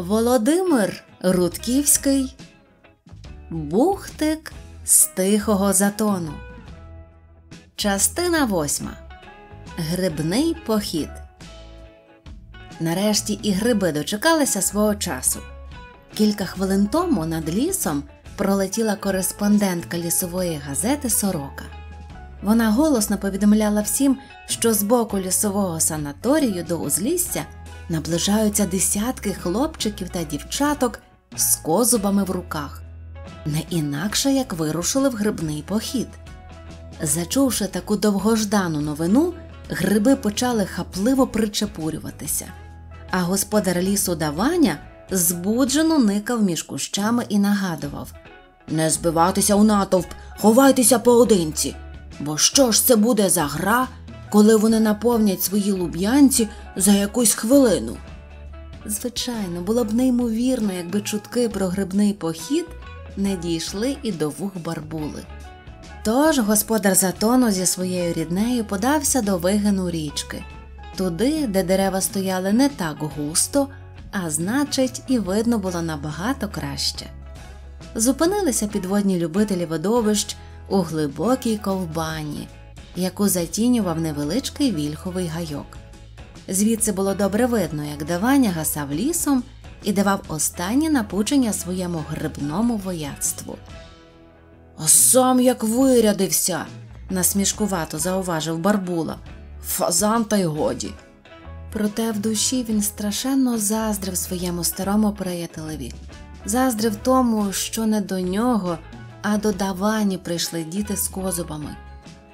Володимир Рудківський, Бухтик з тихого затону. Частина восьма. Грибний похід. Нарешті і гриби дочекалися свого часу. Кілька хвилин тому над лісом пролетіла кореспондентка лісової газети Сорока. Вона голосно повідомляла всім, що з боку лісового санаторію до узлісся наближаються десятки хлопчиків та дівчаток з козубами в руках, не інакше як вирушили в грибний похід. Зачувши таку довгождану новину, гриби почали хапливо причепурюватися, а господар лісу Даваня збуджено никав між кущами і нагадував Не збиватися у натовп, ховайтеся поодинці, бо що ж це буде за гра, коли вони наповнять свої луб'янці за якусь хвилину. Звичайно, було б неймовірно, якби чутки про грибний похід не дійшли і до вух барбули. Тож господар затону зі своєю ріднею подався до вигину річки, туди, де дерева стояли не так густо, а значить, і видно було набагато краще. Зупинилися підводні любителі видовищ у глибокій ковбані яку затінював невеличкий вільховий гайок. Звідси було добре видно, як давання гасав лісом і давав останнє напучення своєму грибному вояцтву. А сам як вирядився, насмішкувато зауважив Барбула. Фазан та й годі. Проте в душі він страшенно заздрив своєму старому приятелеві, заздрив тому, що не до нього, а до давані прийшли діти з козубами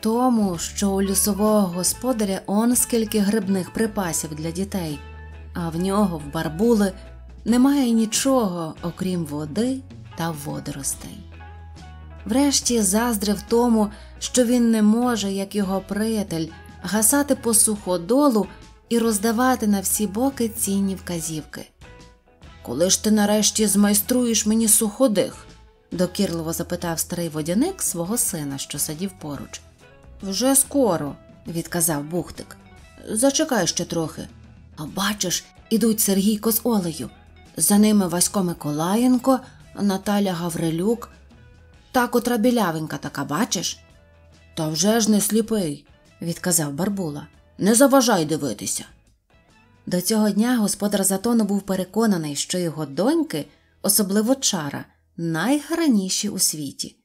тому, що у лісового господаря он скільки грибних припасів для дітей, а в нього в барбули немає нічого, окрім води та водоростей. Врешті заздрив тому, що він не може, як його приятель, гасати по суходолу і роздавати на всі боки цінні вказівки. Коли ж ти нарешті змайструєш мені суходих? докірливо запитав старий водяник свого сина, що сидів поруч. Вже скоро, відказав Бухтик. Зачекай ще трохи. А бачиш, ідуть Сергійко з Олею. За ними Васько Миколаєнко, Наталя Гаврилюк. Та котра білявенька така, бачиш? Та вже ж не сліпий, відказав Барбула. Не заважай дивитися. До цього дня господар Затону був переконаний, що його доньки, особливо чара, найгарніші у світі.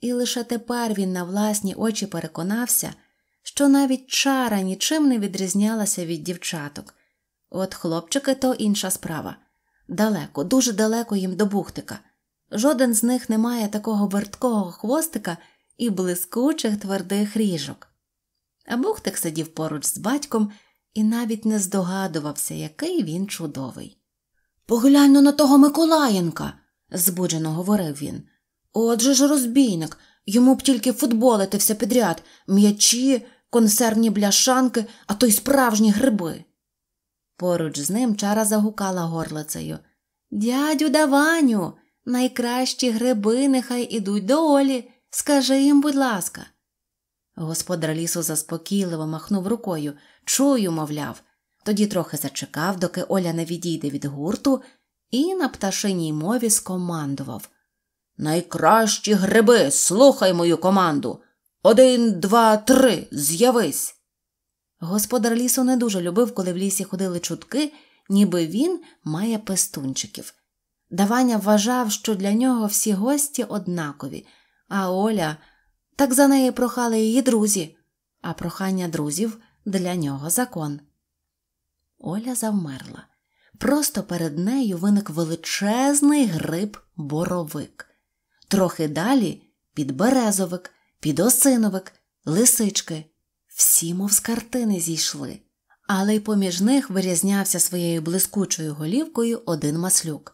І лише тепер він на власні очі переконався, що навіть чара нічим не відрізнялася від дівчаток. От хлопчики то інша справа. Далеко, дуже далеко їм до бухтика. Жоден з них не має такого верткого хвостика і блискучих твердих ріжок. А бухтик сидів поруч з батьком і навіть не здогадувався, який він чудовий. Погляньмо на того Миколаєнка, збуджено говорив він. Отже ж розбійник, йому б тільки футболити все підряд, м'ячі, консервні бляшанки, а то й справжні гриби. Поруч з ним чара загукала горлицею Дядю Даваню, найкращі гриби нехай ідуть до Олі. Скажи їм, будь ласка. Господар лісу заспокійливо махнув рукою, чую, мовляв, тоді трохи зачекав, доки Оля не відійде від гурту, і на пташиній мові скомандував. Найкращі гриби, слухай мою команду. Один, два, три, з'явись. Господар лісу не дуже любив, коли в лісі ходили чутки, ніби він має пестунчиків. Даваня вважав, що для нього всі гості однакові, а Оля так за неї прохали її друзі, а прохання друзів для нього закон. Оля завмерла. Просто перед нею виник величезний гриб боровик. Трохи далі під підберезовик, підосиновик, лисички. Всі, мов з картини, зійшли, але й поміж них вирізнявся своєю блискучою голівкою один маслюк.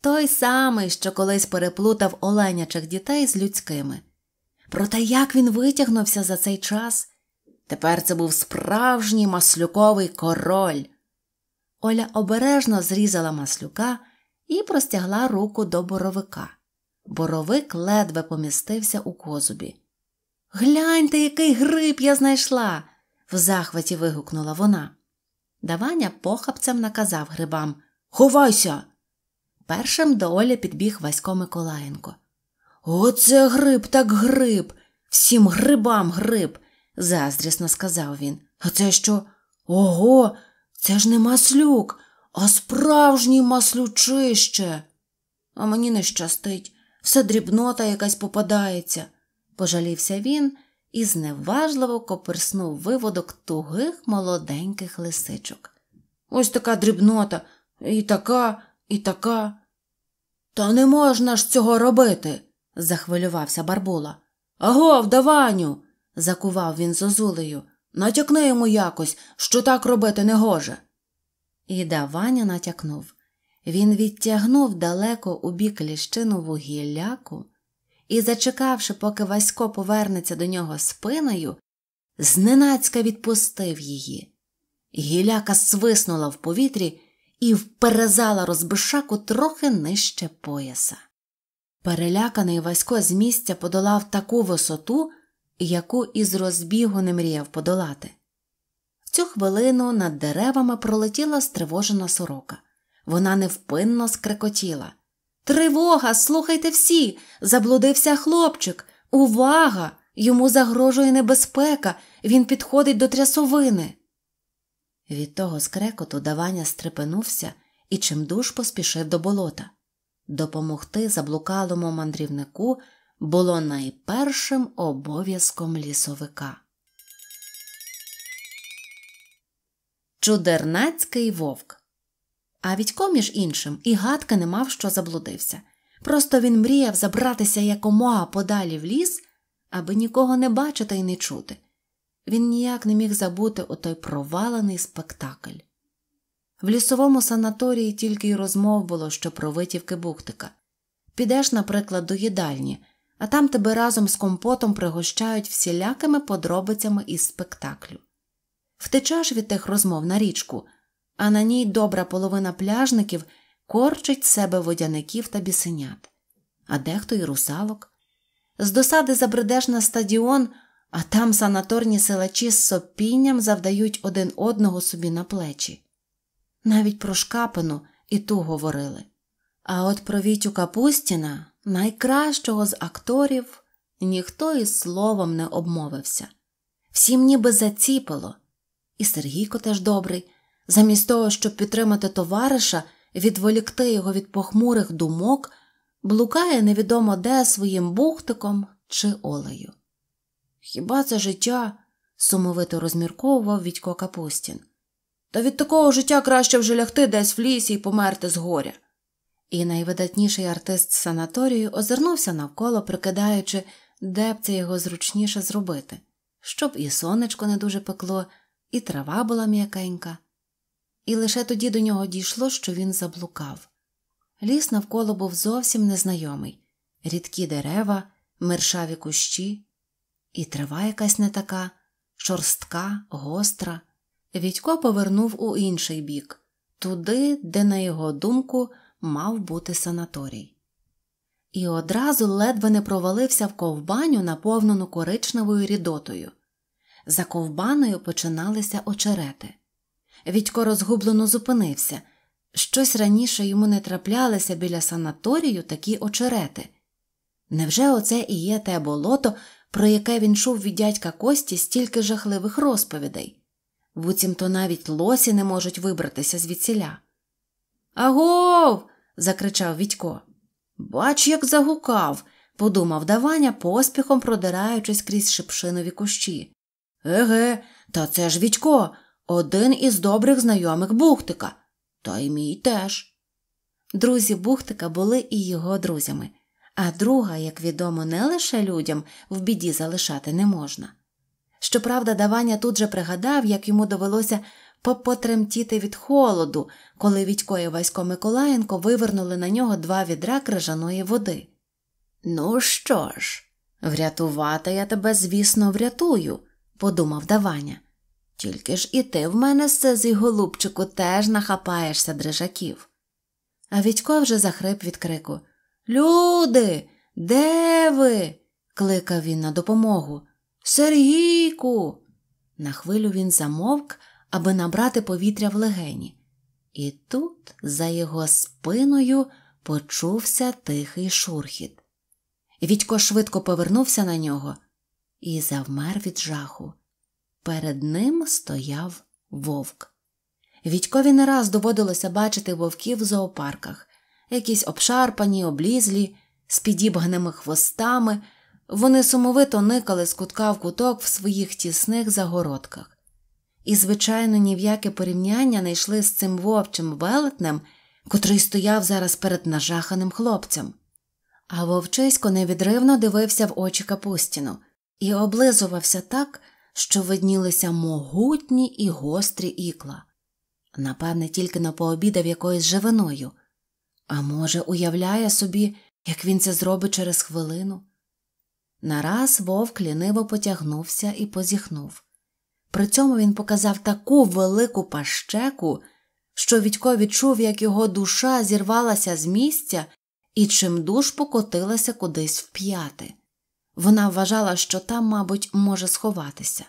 Той самий, що колись переплутав оленячих дітей з людськими. Проте як він витягнувся за цей час? Тепер це був справжній маслюковий король. Оля обережно зрізала маслюка і простягла руку до боровика. Боровик ледве помістився у козубі. Гляньте, який гриб я знайшла. в захваті вигукнула вона. Даваня похапцем наказав грибам Ховайся. Першим до Олі підбіг Васько Миколаєнко. Оце гриб, так гриб, всім грибам гриб, заздрісно сказав він. А це що? Ого, це ж не маслюк, а справжній маслючище. А мені не щастить все дрібнота якась попадається, пожалівся він і зневажливо коперснув виводок тугих молоденьких лисичок. Ось така дрібнота, і така, і така. Та не можна ж цього робити, захвилювався Барбула. Агов, даваню, закував він зозулею. Натякни йому якось, що так робити не гоже. І Даваня натякнув. Він відтягнув далеко у бік ліщинову гілляку і, зачекавши, поки Васько повернеться до нього спиною, зненацька відпустив її. Гіляка свиснула в повітрі і вперезала розбишаку трохи нижче пояса. Переляканий Васько з місця подолав таку висоту, яку із розбігу не мріяв подолати. В цю хвилину над деревами пролетіла стривожена сорока. Вона невпинно скрекотіла. Тривога, слухайте всі! Заблудився хлопчик. Увага! Йому загрожує небезпека, він підходить до трясовини. Від того скрекоту давання стрепенувся і чимдуж поспішив до болота. Допомогти заблукалому мандрівнику було найпершим обов'язком лісовика. Чудернацький вовк а Вітько, між іншим, і гадка не мав, що заблудився. Просто він мріяв забратися якомога подалі в ліс, аби нікого не бачити і не чути. Він ніяк не міг забути о той провалений спектакль. В лісовому санаторії тільки й розмов було, що про витівки Буктика. Підеш, наприклад, до їдальні, а там тебе разом з компотом пригощають всілякими подробицями із спектаклю. Втечеш від тих розмов на річку а на ній добра половина пляжників корчить себе водяників та бісенят, а дехто й русалок. З досади забредеш на стадіон, а там санаторні силачі з сопінням завдають один одного собі на плечі. Навіть про Шкапину і ту говорили. А от про Вітю Капустіна, найкращого з акторів, ніхто і словом не обмовився. Всім ніби заціпило. І Сергійко теж добрий, замість того, щоб підтримати товариша, відволікти його від похмурих думок, блукає невідомо де своїм бухтиком чи олею. Хіба це життя? сумовито розмірковував Вітько Капустін. Та від такого життя краще вже лягти десь в лісі і померти з горя. І найвидатніший артист санаторію озирнувся навколо, прикидаючи, де б це його зручніше зробити, щоб і сонечко не дуже пекло, і трава була м'якенька і лише тоді до нього дійшло, що він заблукав. Ліс навколо був зовсім незнайомий рідкі дерева, мершаві кущі, і трава якась не така, шорстка, гостра. Відько повернув у інший бік, туди, де, на його думку, мав бути санаторій. І одразу ледве не провалився в ковбаню, наповнену коричневою рідотою. За ковбаною починалися очерети. Відько розгублено зупинився. Щось раніше йому не траплялися біля санаторію такі очерети. Невже оце і є те болото, про яке він чув від дядька Кості стільки жахливих розповідей? Буцімто навіть лосі не можуть вибратися звідсіля. Агов. закричав Відько. Бач, як загукав, подумав даваня, поспіхом продираючись крізь шипшинові кущі. Еге, та це ж Відько, один із добрих знайомих Бухтика, та й мій теж. Друзі Бухтика були і його друзями, а друга, як відомо, не лише людям в біді залишати не можна. Щоправда, Даваня тут же пригадав, як йому довелося попотремтіти від холоду, коли Вітько і Васько Миколаєнко вивернули на нього два відра крижаної води. Ну що ж, врятувати я тебе, звісно, врятую, подумав Даваня. Тільки ж і ти в мене сезій голубчику теж нахапаєшся дрижаків. А Відько вже захрип від крику Люди, де ви? кликав він на допомогу. Сергійку. На хвилю він замовк, аби набрати повітря в легені. І тут, за його спиною, почувся тихий шурхіт. Відько швидко повернувся на нього і завмер від жаху. Перед ним стояв вовк. Відькові не раз доводилося бачити вовків в зоопарках, якісь обшарпані, облізлі, з підібганими хвостами. Вони сумовито никали з кутка в куток в своїх тісних загородках. І, звичайно, ні в яке порівняння не йшли з цим вовчим велетнем, котрий стояв зараз перед нажаханим хлопцем. А вовчисько невідривно дивився в очі капустіну і облизувався так, що виднілися могутні і гострі ікла. Напевне, тільки не пообідав якоюсь живиною, а може, уявляє собі, як він це зробить через хвилину. Нараз вовк ліниво потягнувся і позіхнув. При цьому він показав таку велику пащеку, що Відько відчув, як його душа зірвалася з місця і чимдуж покотилася кудись вп'яти. п'яти. Вона вважала, що там, мабуть, може сховатися.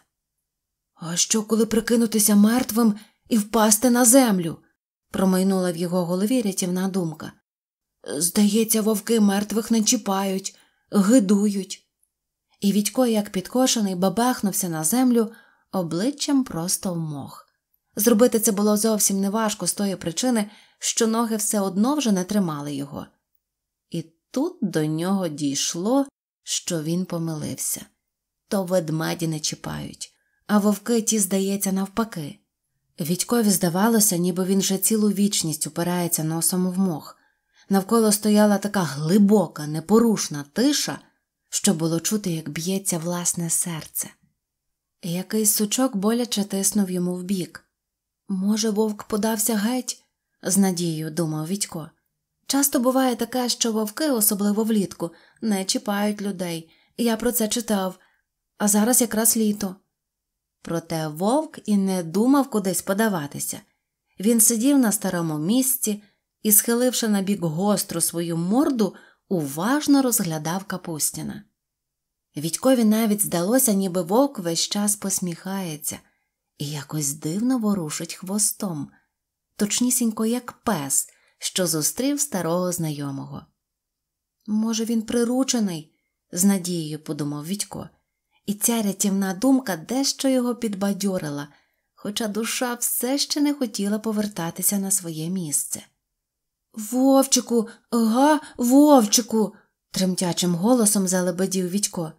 А що, коли прикинутися мертвим і впасти на землю? промайнула в його голові рятівна думка. Здається, вовки мертвих не чіпають, гидують. І Відько, як підкошений, бабахнувся на землю, обличчям просто в мох. Зробити це було зовсім неважко з тої причини, що ноги все одно вже не тримали його. І тут до нього дійшло що він помилився то ведмеді не чіпають, а вовки ті, здається, навпаки. Відькові здавалося, ніби він вже цілу вічність упирається носом в мох. Навколо стояла така глибока, непорушна тиша, що було чути, як б'ється власне серце. Якийсь сучок боляче тиснув йому в бік. Може, вовк подався геть? з надією думав Вітько. Часто буває таке, що вовки, особливо влітку, не чіпають людей, я про це читав, а зараз якраз літо. Проте вовк і не думав кудись подаватися. Він сидів на старому місці і, схиливши на бік гостру свою морду, уважно розглядав Капустіна. Відькові навіть здалося, ніби вовк весь час посміхається і якось дивно ворушить хвостом, точнісінько, як пес, що зустрів старого знайомого. Може, він приручений, з надією подумав Вітько, і ця рятівна думка дещо його підбадьорила, хоча душа все ще не хотіла повертатися на своє місце. Вовчику, га, вовчику, тремтячим голосом залебедів Вітько.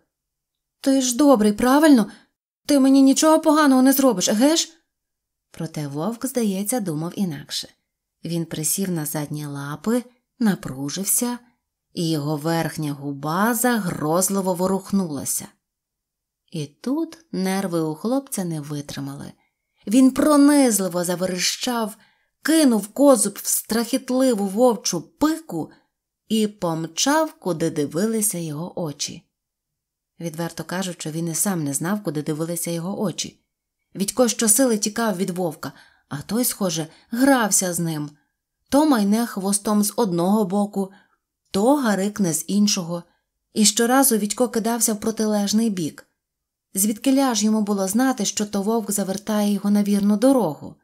Ти ж добрий, правильно? Ти мені нічого поганого не зробиш, геш?» Проте вовк, здається, думав інакше. Він присів на задні лапи, напружився, і його верхня губа загрозливо ворухнулася. І тут нерви у хлопця не витримали. Він пронизливо заверещав, кинув козуб в страхітливу вовчу пику і помчав, куди дивилися його очі. Відверто кажучи, він і сам не знав, куди дивилися його очі. Відько щосили тікав від вовка а той, схоже, грався з ним то майне хвостом з одного боку, то гарикне з іншого, і щоразу Відько кидався в протилежний бік. Звідки ж йому було знати, що то вовк завертає його на вірну дорогу.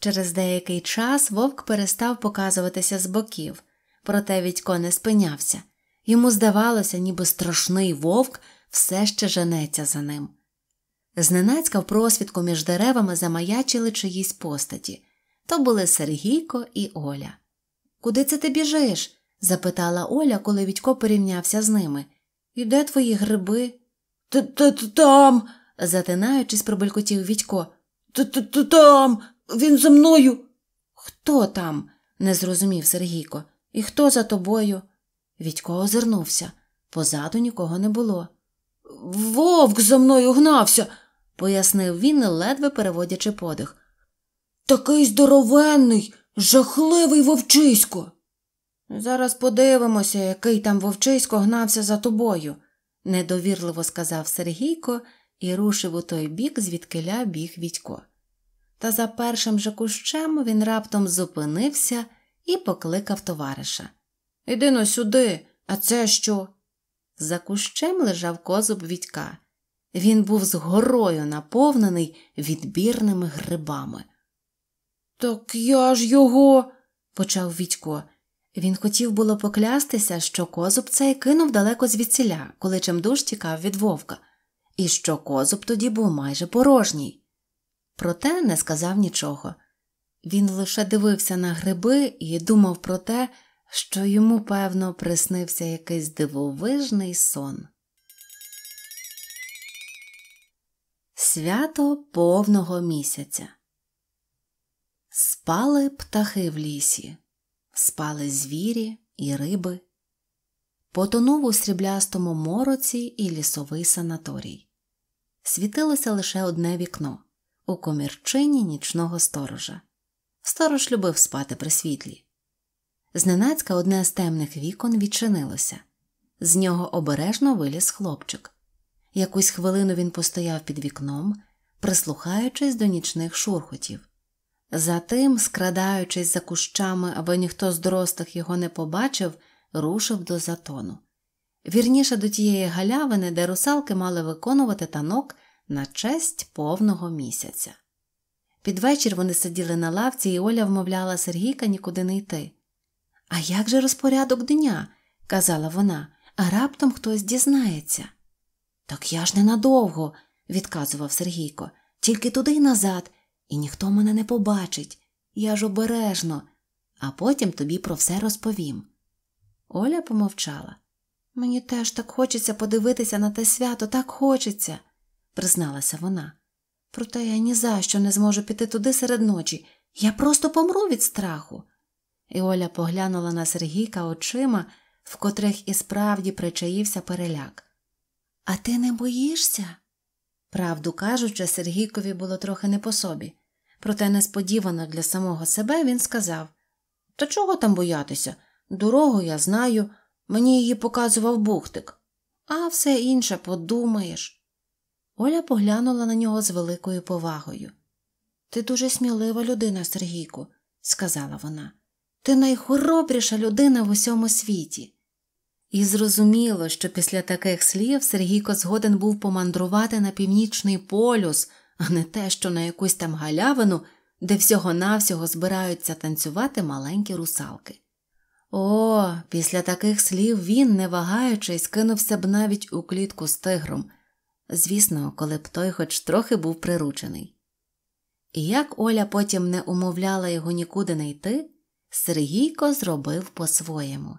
Через деякий час вовк перестав показуватися з боків, проте Відько не спинявся. Йому здавалося, ніби страшний вовк все ще женеться за ним. Зненацька в просвідку між деревами замаячили чиїсь постаті то були Сергійко і Оля. Куди це ти біжиш? запитала Оля, коли Відько порівнявся з ними. І де твої гриби? Т Там. затинаючись, пробелькотів Відько. Там. Він за мною. Хто там? не зрозумів Сергійко. І хто за тобою? Відько озирнувся. Позаду нікого не було. Вовк за мною гнався пояснив він, ледве переводячи подих. Такий здоровенний, жахливий вовчисько. Зараз подивимося, який там вовчисько гнався за тобою, недовірливо сказав Сергійко і рушив у той бік, звідкиля біг Вітько. Та за першим же кущем він раптом зупинився і покликав товариша. «Іди но сюди, а це що? За кущем лежав козуб Вітька. Він був з горою наповнений відбірними грибами. Так я ж його, почав Вітько. Він хотів було поклястися, що козуб цей кинув далеко звідсіля, коли чимдуж тікав від вовка, і що козуб тоді був майже порожній. Проте не сказав нічого. Він лише дивився на гриби і думав про те, що йому, певно, приснився якийсь дивовижний сон. Свято повного місяця. Спали птахи в лісі, спали звірі і риби. Потонув у сріблястому мороці і лісовий санаторій. Світилося лише одне вікно у комірчині нічного сторожа. Сторож любив спати при світлі. Зненацька одне з темних вікон відчинилося. З нього обережно виліз хлопчик. Якусь хвилину він постояв під вікном, прислухаючись до нічних шурхотів. Затим, скрадаючись за кущами, аби ніхто з дорослих його не побачив, рушив до затону. Вірніше до тієї галявини, де русалки мали виконувати танок на честь повного місяця. Під вечір вони сиділи на лавці, і Оля вмовляла Сергійка нікуди не йти. А як же розпорядок дня? казала вона, а раптом хтось дізнається. Так я ж ненадовго, відказував Сергійко, тільки туди й назад, і ніхто мене не побачить. Я ж обережно, а потім тобі про все розповім. Оля помовчала. Мені теж так хочеться подивитися на те свято, так хочеться, призналася вона. Проте я ні за що не зможу піти туди серед ночі. Я просто помру від страху. І Оля поглянула на Сергійка очима, в котрих і справді причаївся переляк. А ти не боїшся? Правду кажучи, Сергійкові було трохи не по собі, проте несподівано для самого себе він сказав Та чого там боятися? Дорогу я знаю, мені її показував бухтик, а все інше подумаєш. Оля поглянула на нього з великою повагою. Ти дуже смілива людина, Сергійку, сказала вона. Ти найхоробріша людина в усьому світі. І зрозуміло, що після таких слів Сергійко згоден був помандрувати на північний полюс, а не те, що на якусь там галявину, де всього-навсього збираються танцювати маленькі русалки. О, після таких слів він, не вагаючись, кинувся б навіть у клітку з тигром. Звісно, коли б той хоч трохи був приручений. І як Оля потім не умовляла його нікуди не йти, Сергійко зробив по-своєму.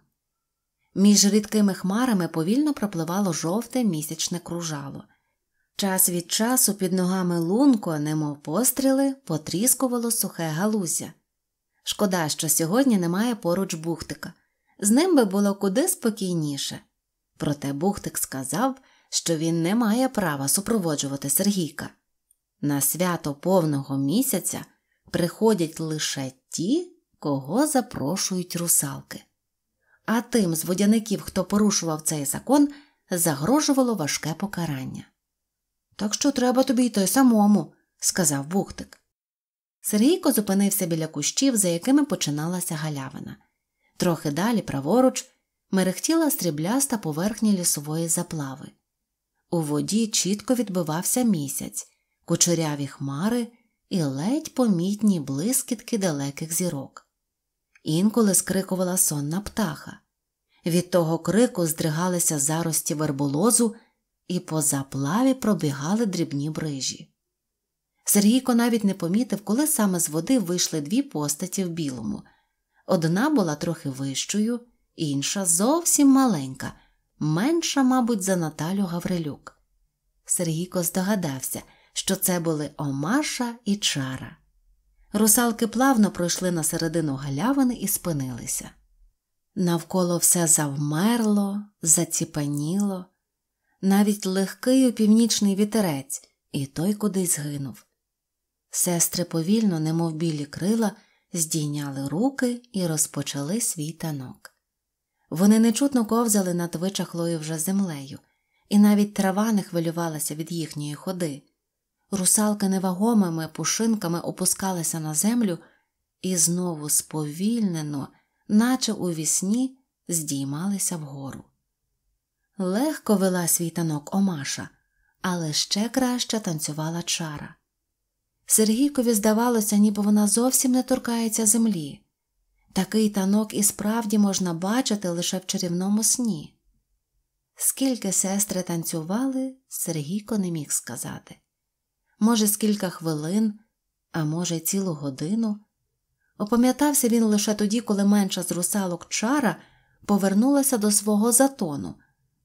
Між рідкими хмарами повільно пропливало жовте місячне кружало. Час від часу під ногами лунко, немов постріли, потріскувало сухе галузя. Шкода, що сьогодні немає поруч бухтика, з ним би було куди спокійніше. Проте бухтик сказав, що він не має права супроводжувати Сергійка. На свято повного місяця приходять лише ті, кого запрошують русалки а тим з водяників, хто порушував цей закон, загрожувало важке покарання. Так що треба тобі й йти самому, сказав Бухтик. Сергійко зупинився біля кущів, за якими починалася галявина. Трохи далі, праворуч, мерехтіла стрібляста поверхня лісової заплави. У воді чітко відбивався місяць, кучеряві хмари і ледь помітні блискітки далеких зірок інколи скрикувала сонна птаха. Від того крику здригалися зарості верболозу і по заплаві пробігали дрібні брижі. Сергійко навіть не помітив, коли саме з води вийшли дві постаті в білому. Одна була трохи вищою, інша зовсім маленька, менша, мабуть, за Наталю Гаврилюк. Сергійко здогадався, що це були Омаша і Чара. Русалки плавно пройшли на середину галявини і спинилися. Навколо все завмерло, заціпаніло, навіть легкий північний вітерець, і той кудись згинув. Сестри повільно, немов білі крила, здійняли руки і розпочали свій танок. Вони нечутно ковзали над вичахлою вже землею, і навіть трава не хвилювалася від їхньої ходи. Русалка невагомими пушинками опускалася на землю і знову сповільнено, наче у вісні, здіймалися вгору. Легко вела свій танок Омаша, але ще краще танцювала чара. Сергійкові здавалося, ніби вона зовсім не торкається землі. Такий танок і справді можна бачити лише в чарівному сні. Скільки сестри танцювали, Сергійко не міг сказати може, з кілька хвилин, а може, цілу годину. Опам'ятався він лише тоді, коли менша з русалок чара повернулася до свого затону,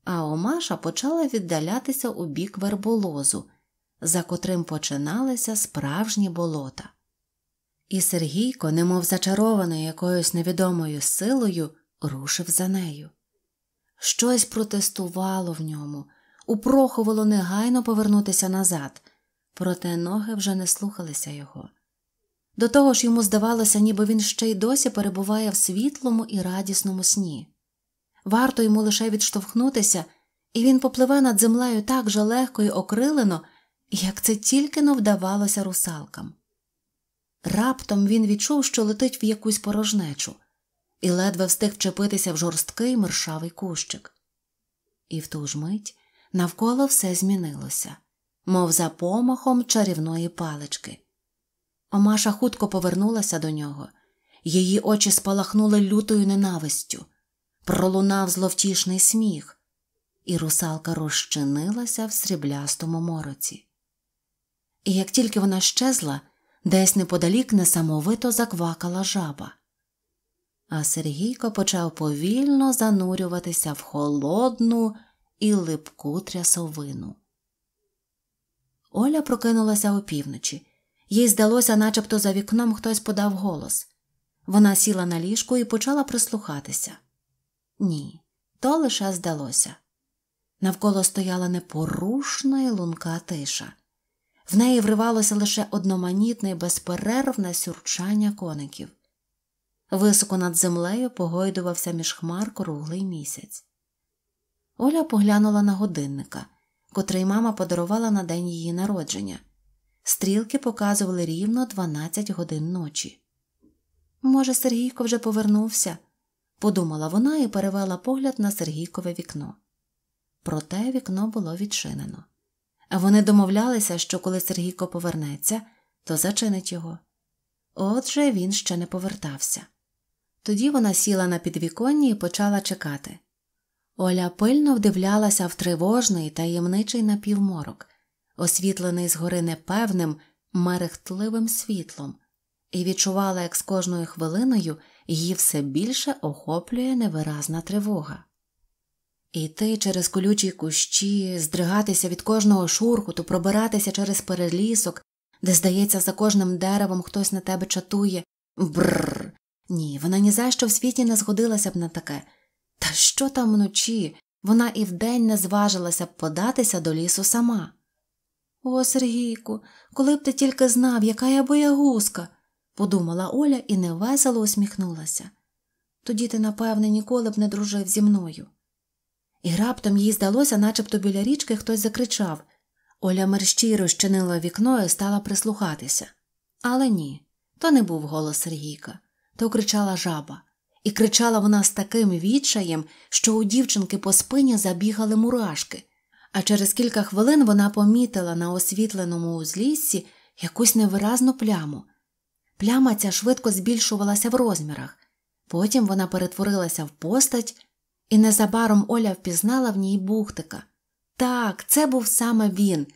а Омаша почала віддалятися у бік верболозу, за котрим починалися справжні болота. І Сергійко, немов зачарований якоюсь невідомою силою, рушив за нею. Щось протестувало в ньому, упрохувало негайно повернутися назад, проте ноги вже не слухалися його. До того ж йому здавалося, ніби він ще й досі перебуває в світлому і радісному сні. Варто йому лише відштовхнутися, і він попливе над землею так же легко і окрилено, як це тільки но вдавалося русалкам. Раптом він відчув, що летить в якусь порожнечу, і ледве встиг вчепитися в жорсткий мершавий кущик. І в ту ж мить навколо все змінилося мов за помахом чарівної палички. Омаша хутко повернулася до нього, її очі спалахнули лютою ненавистю, пролунав зловтішний сміх, і русалка розчинилася в сріблястому мороці. І як тільки вона щезла, десь неподалік несамовито заквакала жаба. А Сергійко почав повільно занурюватися в холодну і липку трясовину. Оля прокинулася опівночі. Їй здалося, начебто за вікном хтось подав голос. Вона сіла на ліжку і почала прислухатися. Ні, то лише здалося. Навколо стояла непорушна і лунка тиша. В неї вривалося лише одноманітне і безперервне сюрчання коників. Високо над землею погойдувався між хмар круглий місяць. Оля поглянула на годинника котрий мама подарувала на день її народження. Стрілки показували рівно 12 годин ночі. Може, Сергійко вже повернувся, подумала вона і перевела погляд на Сергійкове вікно. Проте вікно було відчинено. Вони домовлялися, що коли Сергійко повернеться, то зачинить його. Отже, він ще не повертався. Тоді вона сіла на підвіконні і почала чекати. Оля пильно вдивлялася в тривожний таємничий напівморок, освітлений згори непевним, мерехтливим світлом, і відчувала, як з кожною хвилиною її все більше охоплює невиразна тривога. Іти через колючі кущі, здригатися від кожного шурхоту, пробиратися через перелісок, де, здається, за кожним деревом хтось на тебе чатує. Бррр. Ні, вона ні за що в світі не згодилася б на таке. Та що там вночі? Вона і вдень не зважилася б податися до лісу сама. О, Сергійку, коли б ти тільки знав, яка я боягузка, подумала Оля і невесело усміхнулася. Тоді ти, напевне, ніколи б не дружив зі мною. І раптом їй здалося, начебто біля річки хтось закричав. Оля мерщій розчинила вікно і стала прислухатися. Але ні, то не був голос Сергійка, то кричала жаба. І кричала вона з таким відчаєм, що у дівчинки по спині забігали мурашки, а через кілька хвилин вона помітила на освітленому узліссі якусь невиразну пляму. Пляма ця швидко збільшувалася в розмірах, потім вона перетворилася в постать, і незабаром Оля впізнала в ній бухтика. Так, це був саме він,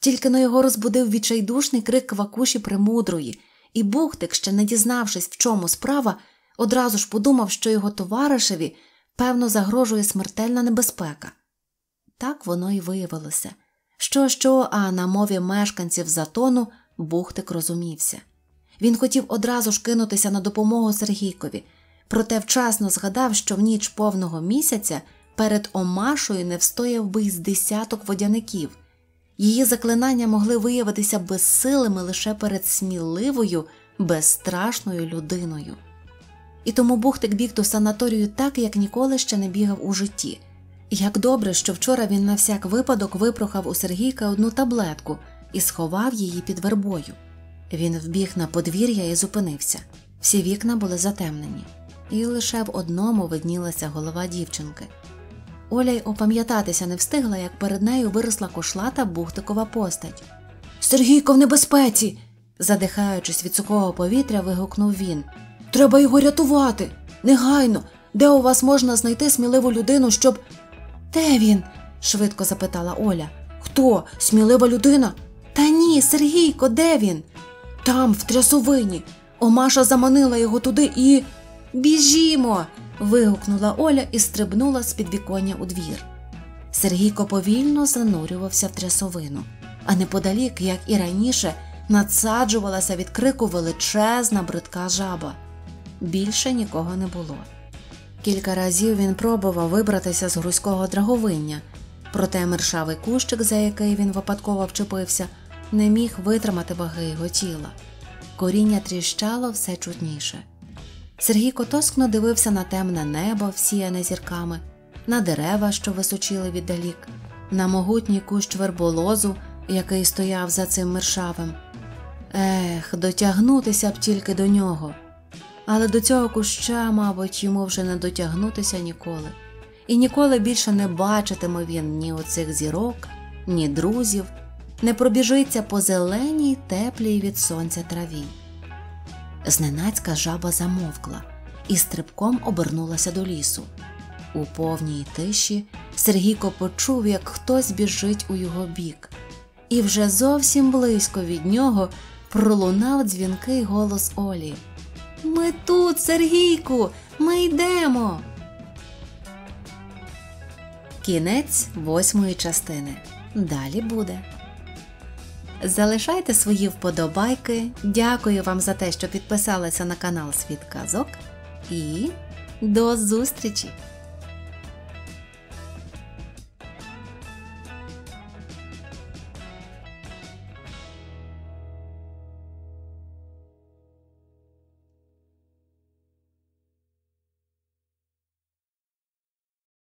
тільки на його розбудив відчайдушний крик квакуші примудрої, і бухтик, ще не дізнавшись, в чому справа, Одразу ж подумав, що його товаришеві, певно, загрожує смертельна небезпека. Так воно і виявилося, що, що, а на мові мешканців затону Бухтик розумівся. Він хотів одразу ж кинутися на допомогу Сергійкові, проте вчасно згадав, що в ніч повного місяця перед Омашою не встояв би з десяток водяників. Її заклинання могли виявитися безсилими лише перед сміливою, безстрашною людиною і тому Бухтик біг до санаторію так, як ніколи ще не бігав у житті. Як добре, що вчора він на всяк випадок випрохав у Сергійка одну таблетку і сховав її під вербою. Він вбіг на подвір'я і зупинився. Всі вікна були затемнені, і лише в одному виднілася голова дівчинки. Оля й опам'ятатися не встигла, як перед нею виросла кошлата бухтикова постать. Сергійко в небезпеці. задихаючись від сухого повітря, вигукнув він. Треба його рятувати. Негайно. Де у вас можна знайти сміливу людину, щоб. Де він? швидко запитала Оля. Хто? Смілива людина? Та ні, Сергійко, де він? Там, в трясовині. Омаша заманила його туди і. Біжімо. вигукнула Оля і стрибнула з під віконня у двір. Сергійко повільно занурювався в трясовину, а неподалік, як і раніше, надсаджувалася від крику величезна бридка жаба більше нікого не було. Кілька разів він пробував вибратися з грузького драговиння, проте мершавий кущик, за який він випадково вчепився, не міг витримати ваги його тіла. Коріння тріщало все чутніше. Сергій Котоскно дивився на темне небо, всіяне зірками, на дерева, що височили віддалік, на могутній кущ верболозу, який стояв за цим мершавим. Ех, дотягнутися б тільки до нього але до цього куща, мабуть, йому вже не дотягнутися ніколи, і ніколи більше не бачитиме він ні оцих зірок, ні друзів, не пробіжиться по зеленій, теплій від сонця траві. Зненацька жаба замовкла і стрибком обернулася до лісу. У повній тиші Сергійко почув, як хтось біжить у його бік, і вже зовсім близько від нього пролунав дзвінкий голос Олі. Ми тут, Сергійку, ми йдемо. Кінець восьмої частини. Далі буде. Залишайте свої вподобайки. Дякую вам за те, що підписалися на канал Світ Казок. І до зустрічі!